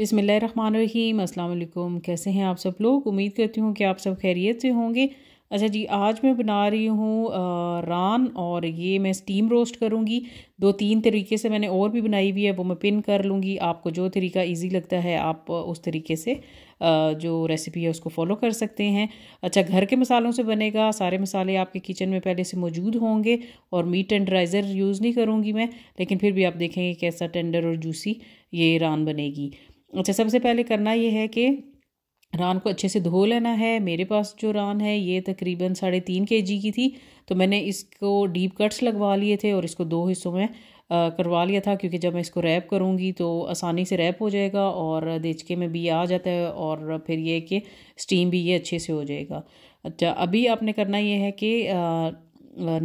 बिसमिल्ल अल्लाम कैसे हैं आप सब लोग उम्मीद करती हूँ कि आप सब खैरियत से होंगे अच्छा जी आज मैं बना रही हूँ रान और ये मैं स्टीम रोस्ट करूँगी दो तीन तरीके से मैंने और भी बनाई हुई है वो मैं पिन कर लूँगी आपको जो तरीका इजी लगता है आप उस तरीके से जो रेसिपी है उसको फॉलो कर सकते हैं अच्छा घर के मसालों से बनेगा सारे मसाले आपके किचन में पहले से मौजूद होंगे और मीट टेंडराइज़र यूज़ नहीं करूँगी मैं लेकिन फिर भी आप देखेंगे कैसा टेंडर और जूसी ये रान बनेगी अच्छा सबसे पहले करना ये है कि रान को अच्छे से धो लेना है मेरे पास जो रान है ये तकरीबन साढ़े तीन के जी की थी तो मैंने इसको डीप कट्स लगवा लिए थे और इसको दो हिस्सों में करवा लिया था क्योंकि जब मैं इसको रैप करूँगी तो आसानी से रैप हो जाएगा और देचके में भी आ जाता है और फिर ये कि स्टीम भी ये अच्छे से हो जाएगा अच्छा अभी आपने करना ये है कि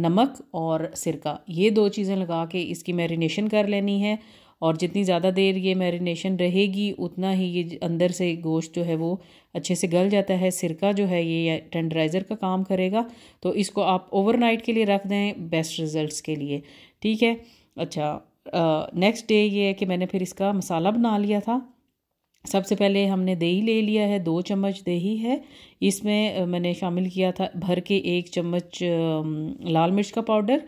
नमक और सिरका ये दो चीज़ें लगा के इसकी मैरिनेशन कर लेनी है और जितनी ज़्यादा देर ये मैरिनेशन रहेगी उतना ही ये अंदर से गोश्त जो है वो अच्छे से गल जाता है सिरका जो है ये टेंडराइज़र का काम करेगा तो इसको आप ओवरनाइट के लिए रख दें बेस्ट रिज़ल्ट के लिए ठीक है अच्छा नेक्स्ट डे ये है कि मैंने फिर इसका मसाला बना लिया था सबसे पहले हमने दही ले लिया है दो चम्मच दही है इसमें मैंने शामिल किया था भर के एक चम्मच लाल मिर्च का पाउडर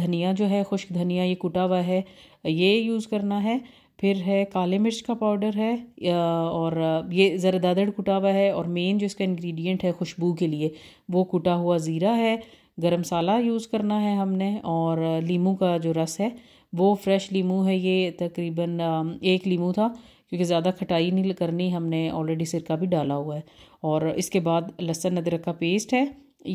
धनिया जो है खुश्क धनिया ये कुटा हुआ है ये यूज़ करना है फिर है काले मिर्च का पाउडर है और ये ज़रा दादड़ कुटा हुआ है और मेन जो इसका इंग्रेडिएंट है खुशबू के लिए वो कुटा हुआ ज़ीरा है गरम मसाला यूज़ करना है हमने और लीमू का जो रस है वो फ्रेश लीमू है ये तकरीबन एक लीमू था क्योंकि ज़्यादा खटाई नहीं करनी हमने ऑलरेडी सिरका भी डाला हुआ है और इसके बाद लहसुन अदरक का पेस्ट है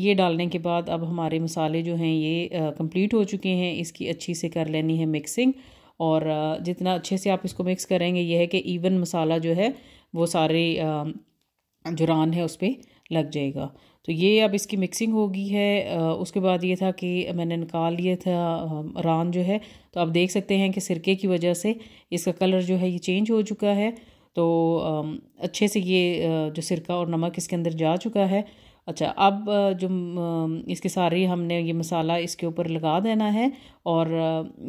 ये डालने के बाद अब हमारे मसाले जो हैं ये कंप्लीट हो चुके हैं इसकी अच्छी से कर लेनी है मिक्सिंग और जितना अच्छे से आप इसको मिक्स करेंगे ये है कि इवन मसाला जो है वो सारे जो रान है उस पर लग जाएगा तो ये अब इसकी मिक्सिंग होगी है उसके बाद ये था कि मैंने निकाल लिया था रान जो है तो आप देख सकते हैं कि सिरके की वजह से इसका कलर जो है ये चेंज हो चुका है तो अच्छे से ये जो सिरका और नमक इसके अंदर जा चुका है अच्छा अब जो इसके सारे हमने ये मसाला इसके ऊपर लगा देना है और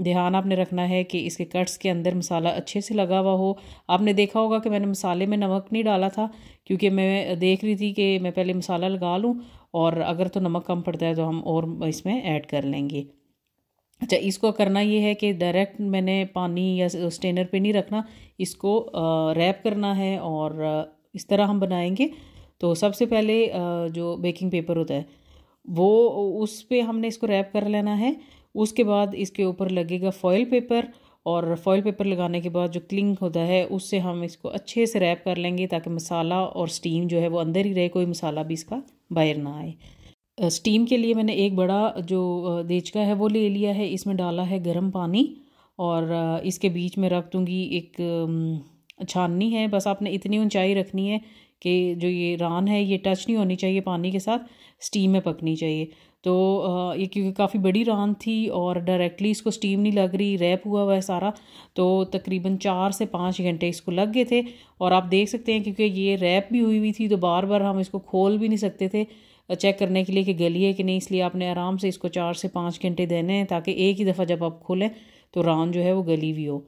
ध्यान आपने रखना है कि इसके कट्स के अंदर मसाला अच्छे से लगा हुआ हो आपने देखा होगा कि मैंने मसाले में नमक नहीं डाला था क्योंकि मैं देख रही थी कि मैं पहले मसाला लगा लूँ और अगर तो नमक कम पड़ता है तो हम और इसमें ऐड कर लेंगे अच्छा इसको करना ये है कि डायरेक्ट मैंने पानी या स्टेनर पे नहीं रखना इसको रैप करना है और इस तरह हम बनाएंगे तो सबसे पहले जो बेकिंग पेपर होता है वो उस पर हमने इसको रैप कर लेना है उसके बाद इसके ऊपर लगेगा फॉयल पेपर और फॉयल पेपर लगाने के बाद जो क्लिंग होता है उससे हम इसको अच्छे से रैप कर लेंगे ताकि मसाला और स्टीम जो है वो अंदर ही रहे कोई मसाला भी इसका बाहर ना आए स्टीम के लिए मैंने एक बड़ा जो देचका है वो ले लिया है इसमें डाला है गर्म पानी और इसके बीच में रख दूँगी एक छाननी है बस आपने इतनी ऊंचाई रखनी है कि जो ये रान है ये टच नहीं होनी चाहिए पानी के साथ स्टीम में पकनी चाहिए तो ये क्योंकि काफ़ी बड़ी रान थी और डायरेक्टली इसको स्टीम नहीं लग रही रैप हुआ हुआ है सारा तो तकरीबन चार से पाँच घंटे इसको लग गए थे और आप देख सकते हैं क्योंकि ये रैप भी हुई हुई थी तो बार बार हम इसको खोल भी नहीं सकते थे चेक करने के लिए कि गली है कि नहीं इसलिए आपने आराम से इसको चार से पाँच घंटे देने हैं ताकि एक ही दफ़ा जब आप खोलें तो रान जो है वो गली हुई हो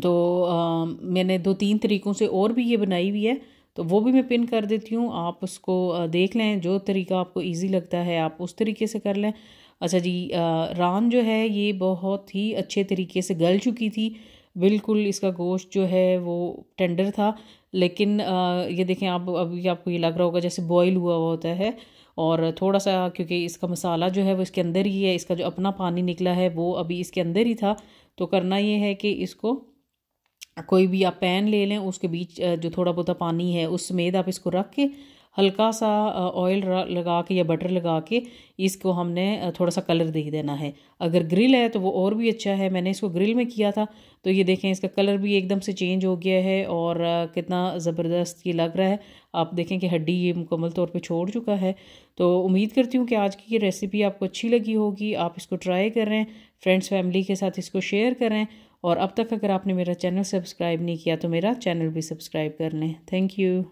तो आ, मैंने दो तीन तरीक़ों से और भी ये बनाई हुई है तो वो भी मैं पिन कर देती हूँ आप उसको देख लें जो तरीका आपको इजी लगता है आप उस तरीके से कर लें अच्छा जी रान जो है ये बहुत ही अच्छे तरीके से गल चुकी थी बिल्कुल इसका गोश्त जो है वो टेंडर था लेकिन ये देखें आप अभी आपको ये लग रहा होगा जैसे बॉईल हुआ हुआ होता है और थोड़ा सा क्योंकि इसका मसाला जो है वो इसके अंदर ही है इसका जो अपना पानी निकला है वो अभी इसके अंदर ही था तो करना ये है कि इसको कोई भी आप पैन ले लें उसके बीच जो थोड़ा बहुत पानी है उस समेत आप इसको रख के हल्का सा ऑयल लगा के या बटर लगा के इसको हमने थोड़ा सा कलर दे देना है अगर ग्रिल है तो वो और भी अच्छा है मैंने इसको ग्रिल में किया था तो ये देखें इसका कलर भी एकदम से चेंज हो गया है और कितना ज़बरदस्त ये लग रहा है आप देखें कि हड्डी ये मुकम्मल तौर पे छोड़ चुका है तो उम्मीद करती हूँ कि आज की ये रेसिपी आपको अच्छी लगी होगी आप इसको ट्राई करें फ्रेंड्स फैमिली के साथ इसको शेयर करें और अब तक अगर आपने मेरा चैनल सब्सक्राइब नहीं किया तो मेरा चैनल भी सब्सक्राइब कर लें थैंक यू